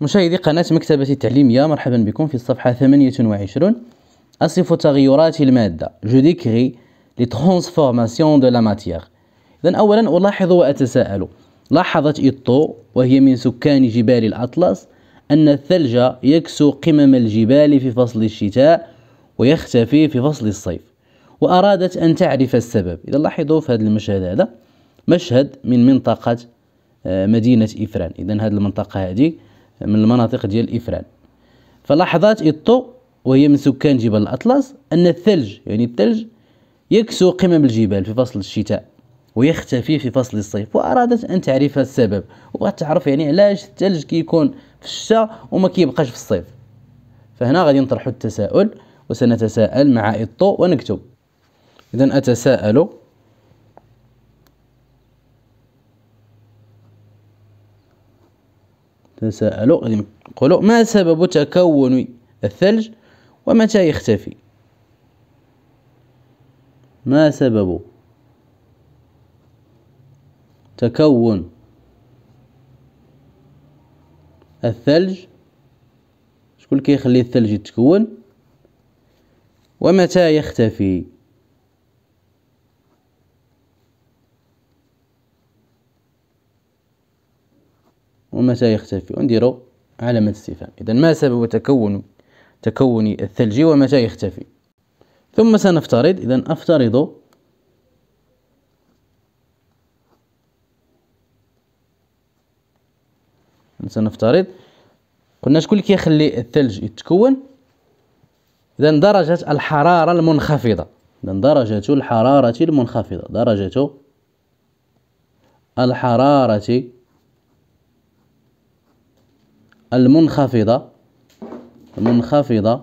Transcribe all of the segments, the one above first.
مشاهدي قناة مكتبة التعليمية مرحبا بكم في الصفحة 28 أصف تغيرات المادة جو ديكري لي ترانسفورماسيون دو لا ماتيير إذا أولا ألاحظ وأتساءل لاحظت إيطو وهي من سكان جبال الأطلس أن الثلج يكسو قمم الجبال في فصل الشتاء ويختفي في فصل الصيف وأرادت أن تعرف السبب إذا لاحظوا في هذا المشهد هذا مشهد من منطقة آه، مدينة إفران إذا هذه المنطقة هذه من المناطق ديال الإفران فلاحظات إطو وهي من سكان جبل الأطلس أن الثلج يعني الثلج يكسو قمم الجبال في فصل الشتاء ويختفي في فصل الصيف وأرادت أن تعرف السبب وبغات تعرف يعني علاش الثلج كيكون في الشتاء وما كيبقاش في الصيف فهنا غادي نطرحوا التساؤل وسنتساءل مع إطو ونكتب إذا أتساءل غادي قولوا ما سبب تكون الثلج ومتى يختفي ما سبب تكون الثلج شكون كيخلي الثلج يتكون ومتى يختفي ومتى يختفي ونديرو علامة استفهام إذا ما سبب تكون تكون الثلج ومتى يختفي ثم سنفترض إذا أفترض سنفترض قلنا شكون اللي كيخلي الثلج يتكون اذا درجه الحراره المنخفضه اذا درجه الحراره المنخفضه درجه الحراره المنخفضة المنخفضة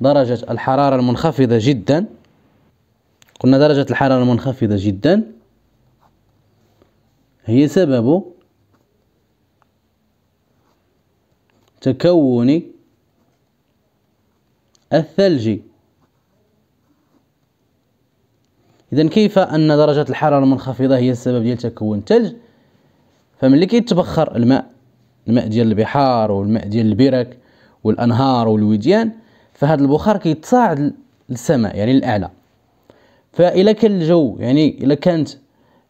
درجة الحرارة المنخفضة جدا قلنا درجة الحرارة المنخفضة جدا هي سبب تكون الثلج إذا كيف أن درجة الحرارة المنخفضة هي السبب ديال تكون الثلج فملي كيتبخر الماء الماء ديال البحار والماء ديال البرك والانهار والوديان فهاد البخار كيتصاعد للسماء يعني للاعلى فإلا كان الجو يعني إلا كانت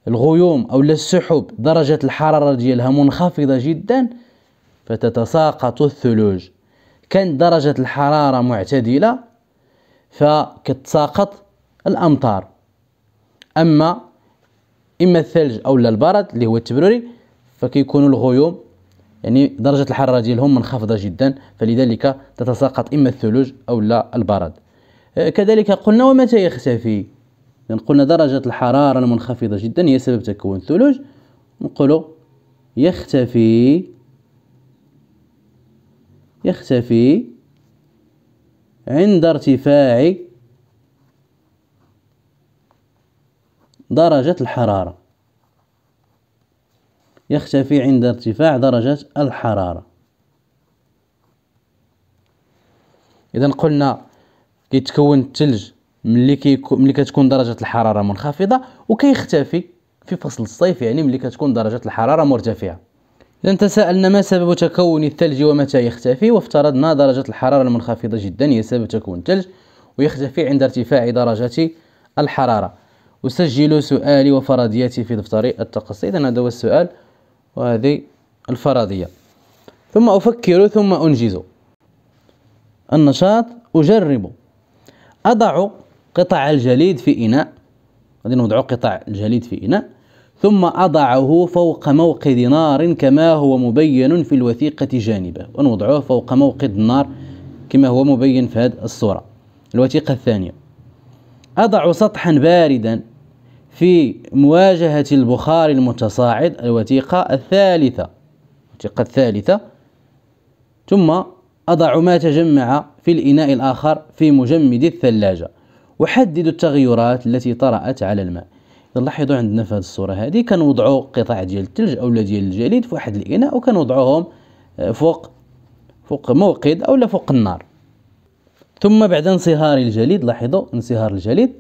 الغيوم أو السحب درجة الحرارة ديالها منخفضة جدا فتتساقط الثلوج كانت درجة الحرارة معتدلة فكتساقط الأمطار أما إما الثلج أو البرد اللي هو التبروري فكيكونوا الغيوم يعني درجة الحرارة ديالهم منخفضة جدا فلذلك تتساقط إما الثلوج أو لا البرد آه، كذلك قلنا ومتى يختفي يعني قلنا درجة الحرارة المنخفضة جدا هي سبب تكون الثلوج نقولوا يختفي يختفي عند ارتفاع درجة الحرارة يختفي عند ارتفاع درجة الحرارة إذا قلنا كيتكون الثلج ملي كي ملي كتكون درجة الحرارة منخفضة وكيختفي في فصل الصيف يعني ملي كتكون درجة الحرارة مرتفعة إذا تساءلنا ما سبب تكون الثلج ومتى يختفي وافترضنا درجة الحرارة المنخفضة جدا هي سبب تكون الثلج ويختفي عند ارتفاع درجة الحرارة أسجل سؤالي وفرضياتي في دفتري التقصي إذا هذا هو السؤال وهذه الفرضية ثم أفكر ثم أنجز النشاط أجرب أضع قطع الجليد في إناء غادي نوضع قطع الجليد في إناء ثم أضعه فوق موقد نار كما هو مبين في الوثيقة جانبه ونوضعه فوق موقد النار كما هو مبين في هذه الصورة الوثيقة الثانية أضع سطحا باردا في مواجهة البخار المتصاعد الوثيقة الثالثة الوثيقة الثالثة ثم أضع ما تجمع في الإناء الآخر في مجمد الثلاجة وحدد التغيرات التي طرأت على الماء لاحظوا عندنا في هذه الصورة هذه كنوضعوا قطع ديال الثلج أو ديال الجليد في واحد الإناء وكنوضعوهم فوق فوق موقد أو فوق النار ثم بعد انصهار الجليد لاحظوا انصهار الجليد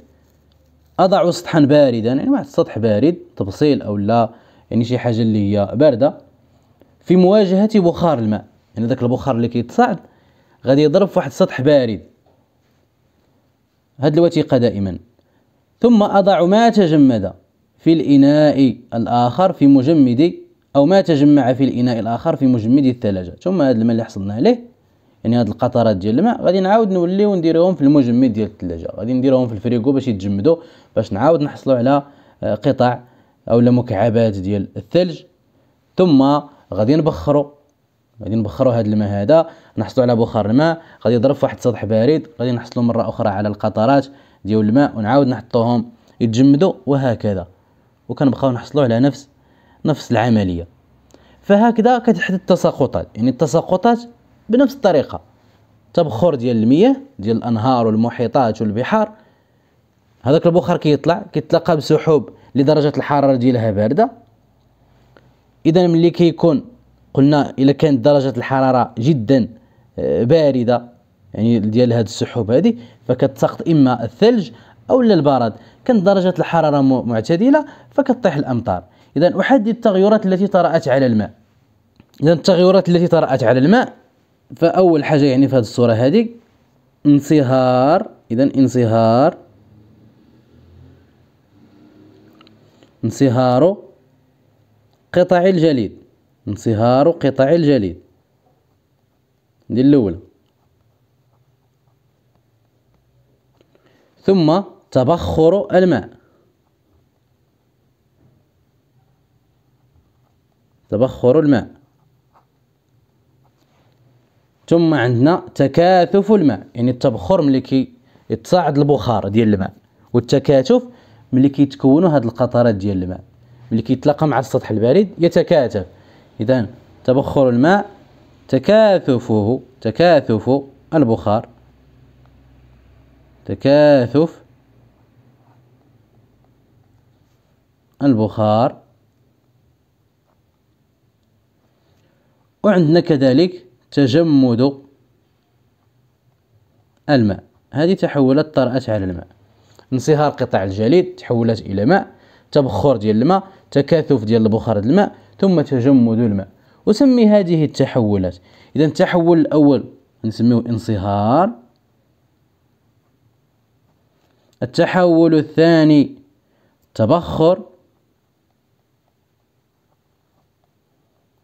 أضع سطحا باردا يعني واحد السطح بارد تبصيل أو لا يعني شي حاجة اللي هي باردة في مواجهة بخار الماء يعني ذاك البخار اللي كيتصاعد غادي يضرب في واحد السطح بارد هاد الوثيقة دائما ثم أضع ما تجمد في الإناء الآخر في مجمد أو ما تجمع في الإناء الآخر في مجمد الثلاجة ثم هذا الماء اللي حصلنا عليه يعني هاد القطرات ديال الماء غادي نعاود نوليو نديروهم في المجمد ديال الثلاجه غادي نديروهم في الفريغو باش يتجمدوا باش نعاود نحصلوا على آه، قطع اولا مكعبات ديال الثلج ثم غادي نبخرو غادي نبخرو هاد الماء هذا نحصلوا على بخار الماء غادي يضرب واحد السطح بارد غادي نحصلوا مره اخرى على القطرات ديال الماء ونعاود نحطوهم يتجمدوا وهكذا وكنبقاو نحصلوا على نفس نفس العمليه فهكذا كتحدث التساقطات يعني التساقطات بنفس الطريقه تبخر ديال المياه ديال الانهار والمحيطات والبحار هذاك البخار كيطلع كيتلقى كيتلاقى بسحوب لدرجه الحراره ديالها بارده اذا ملي كيكون قلنا الا كانت درجه الحراره جدا آه، بارده يعني ديال هاد السحوب هذه فكتسقط اما الثلج او البرد كانت درجه الحراره معتدله فكتطيح الامطار اذا احدد التغيرات التي طرات على الماء اذا التغيرات التي طرات على الماء فاول حاجه يعني في هذه الصوره هذه انصهار اذا انصهار انصهار قطع الجليد انصهار قطع الجليد دي الاولى ثم تبخر الماء تبخر الماء ثم عندنا تكاثف الماء يعني التبخر ملي كيتصاعد البخار ديال الماء والتكاثف ملي كيتكونوا هاد القطرات ديال الماء ملي كيتلاقى مع السطح البارد يتكاثف اذا تبخر الماء تكاثفه تكاثف البخار تكاثف البخار وعندنا كذلك تجمد الماء هذه تحولت طرأت على الماء انصهار قطع الجليد تحولت إلى ماء تبخر ديال الماء تكاثف ديال البخار ديال الماء ثم تجمد الماء وسمي هذه التحولات إذا التحول الأول نسميه انصهار التحول الثاني تبخر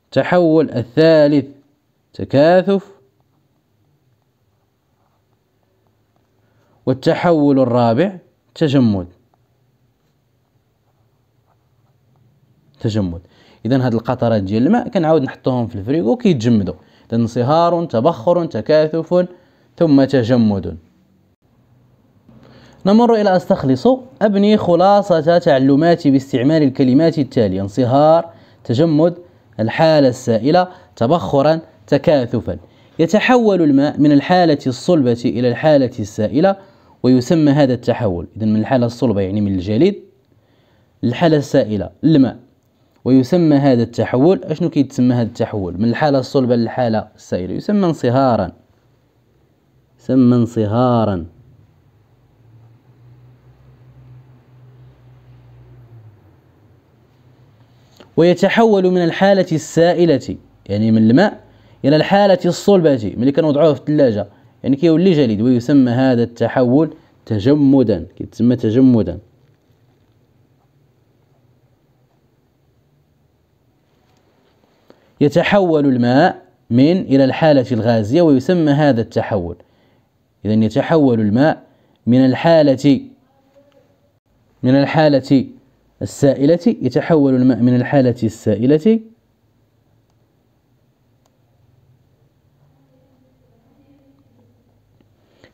التحول الثالث تكاثف والتحول الرابع تجمد تجمد اذا هاد القطرات ديال الماء كنعاود نحطوهم في الفريغو كيتجمدوا اذا انصهار تبخر تكاثف ثم تجمد نمر إلى أستخلص أبني خلاصة تعلماتي باستعمال الكلمات التالية انصهار تجمد الحالة السائلة تبخرا تكاثفا يتحول الماء من الحالة الصلبة إلى الحالة السائلة ويسمى هذا التحول إذا من الحالة الصلبة يعني من الجليد للحالة السائلة الماء ويسمى هذا التحول أشنو كيتسمى هذا التحول من الحالة الصلبة للحالة السائلة يسمى انصهارا يسمى انصهارا ويتحول من الحالة السائلة يعني من الماء الى الحاله الصلبه ملي كنوضعوه في الثلاجه يعني كيولي جليد ويسمى هذا التحول تجمدا كيتسمى تجمدا يتحول الماء من إلى الحالة الغازية ويسمى هذا التحول إذا يتحول الماء من الحالة من الحالة السائلة يتحول الماء من الحالة السائلة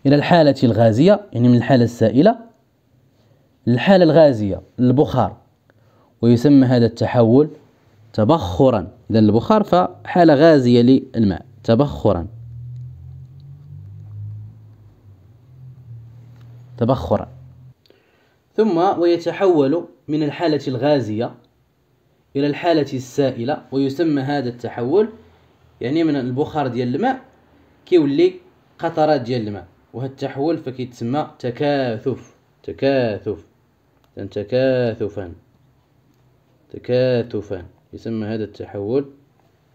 إلى الحالة الغازية يعني من الحالة السائلة للحالة الغازية البخار ويسمى هذا التحول تبخرا إذا البخار فحالة غازية للماء تبخرا تبخرا ثم ويتحول من الحالة الغازية إلى الحالة السائلة ويسمى هذا التحول يعني من البخار ديال الماء كيولي قطرات ديال الماء وهذا التحول فكيتسمى تكاثف تكاثف تكاثفا تكاثفا يسمى هذا التحول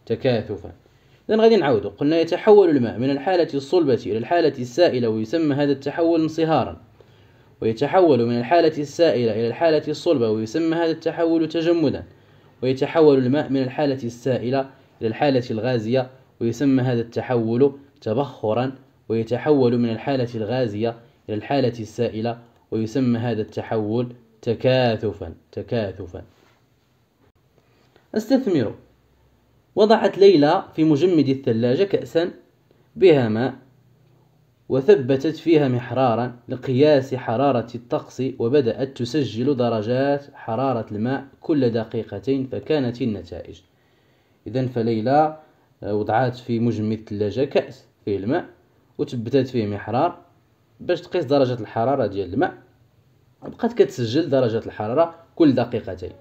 تكاثفا إذن غادي نعاودو قلنا يتحول الماء من الحالة الصلبة إلى الحالة السائلة ويسمى هذا التحول انصهارا ويتحول من الحالة السائلة إلى الحالة الصلبة ويسمى هذا التحول تجمدا ويتحول الماء من الحالة السائلة إلى الحالة الغازية ويسمى هذا التحول تبخرا ويتحول من الحالة الغازية إلى الحالة السائلة ويسمى هذا التحول تكاثفا تكاثفا استثمر وضعت ليلى في مجمد الثلاجة كأسا بها ماء وثبتت فيها محرارا لقياس حرارة الطقس وبدأت تسجل درجات حرارة الماء كل دقيقتين فكانت النتائج إذا فليلى آه، وضعت في مجمد الثلاجة كأس فيه الماء وتبتات فيه محرار باش تقيس درجه الحراره ديال الماء بقات كتسجل درجه الحراره كل دقيقتين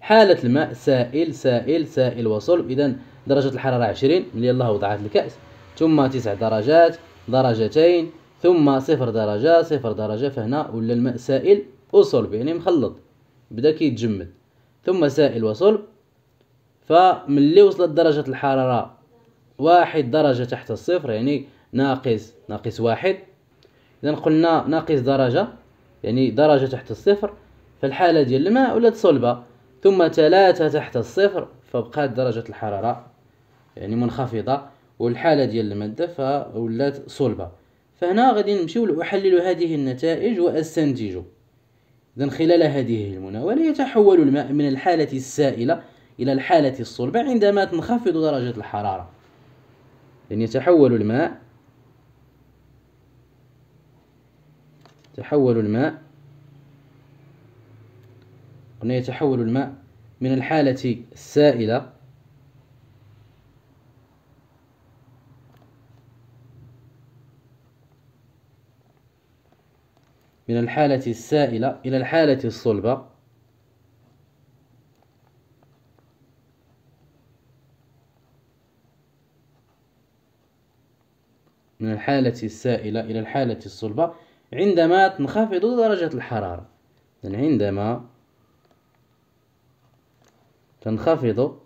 حاله الماء سائل سائل سائل وصلب اذا درجه الحراره عشرين ملي يلاه وضعت الكاس ثم تسع درجات درجتين ثم صفر درجة صفر درجة فهنا ولا الماء سائل وصلب يعني مخلط بدا كيتجمد ثم سائل وصلب فملي وصلت درجة الحرارة واحد درجة تحت الصفر يعني ناقص ناقص واحد اذا قلنا ناقص درجه يعني درجه تحت الصفر فالحاله ديال الماء ولات صلبه ثم ثلاثة تحت الصفر فبقات درجه الحراره يعني منخفضه والحاله ديال الماده فولات صلبه فهنا غادي نمشيو لاحلل هذه النتائج وأستنتجو اذا خلال هذه المناوله يتحول الماء من الحاله السائله الى الحاله الصلبه عندما تنخفض درجه الحراره يعني يتحول الماء تحول الماء قلنا يتحول الماء من الحالة السائلة من الحالة السائلة إلى الحالة الصلبة من الحالة السائلة إلى الحالة الصلبة عندما تنخفض درجة الحرارة يعني عندما تنخفض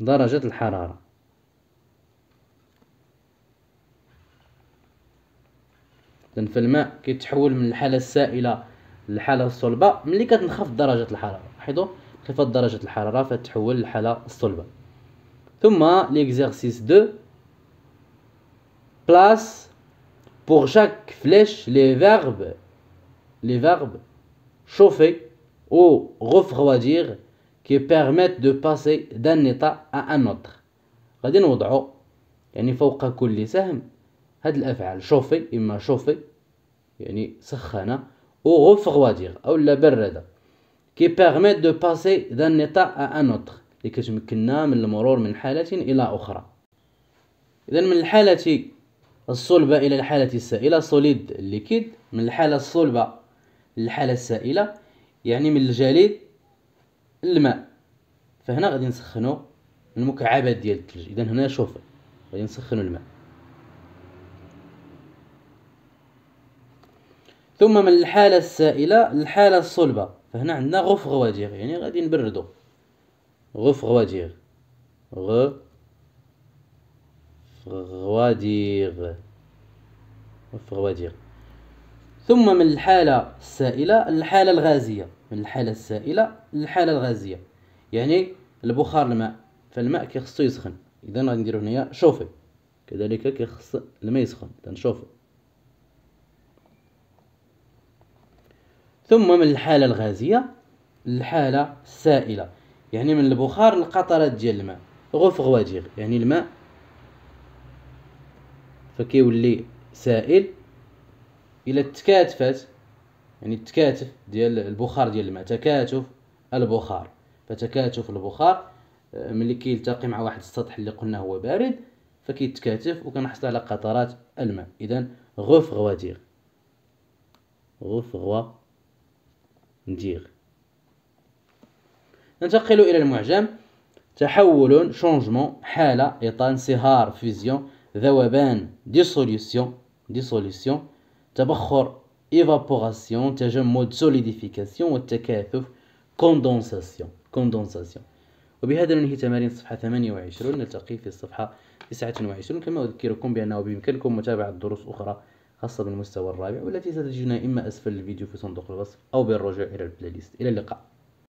درجة الحرارة إذن فالماء كيتحول من الحالة السائلة للحالة الصلبة ملي كتنخفض درجة الحرارة لاحظوا انخفاض درجة الحرارة فتحول للحالة الصلبة l'exercice 2 place pour chaque flèche les verbes les verbes chauffer ou refroidir qui permettent de passer d'un état à un autre. غادي نوضعو يعني فوق ou refroidir qui permettent de passer d'un état à un autre لكتمكننا من المرور من حالة إلى أخرى إذا من الحالة الصلبة إلى الحالة السائلة صوليد ليكيد من الحالة الصلبة للحالة السائلة يعني من الجليد الماء فهنا غادي نسخنو المكعبات ديال الثلج إذا هنا شوف غادي نسخنو الماء ثم من الحالة السائلة للحالة الصلبة فهنا عندنا غوف غواجيغ يعني غادي نبردو غفغوادير غ غواديغ غفغواديغ ثم من الحالة السائلة للحالة الغازية من الحالة السائلة للحالة الغازية يعني البخار الماء فالماء كيخصو يسخن اذا غنديرو هنايا شوفي كذلك كيخص الماء يسخن اذا شوفي ثم من الحالة الغازية للحالة السائلة يعني من البخار القطرات ديال الماء غوف غواجيغ يعني الماء فكيولي سائل الى تكاتفت يعني التكاتف ديال البخار ديال الماء تكاتف البخار فتكاتف البخار آه، ملي كيلتقي مع واحد السطح اللي قلنا هو بارد فكيتكاتف وكنحصل على قطرات الماء اذا غوف غواديغ غوف غوا ننتقل إلى المعجم تحول شونجمون حالة إطار انصهار فيزيون ذوبان ديسوليسيون ديسوليسيون تبخر إيفابوراسيون تجمد سوليديفيكاسيون والتكاثف كوندونساسيون كوندونساسيون وبهذا ننهي تمارين الصفحة 28 نلتقي في الصفحة 29 كما أذكركم بأنه بإمكانكم متابعة دروس أخرى خاصة بالمستوى الرابع والتي ستجدونها إما أسفل الفيديو في صندوق الوصف أو بالرجوع إلى البلاي ليست إلى اللقاء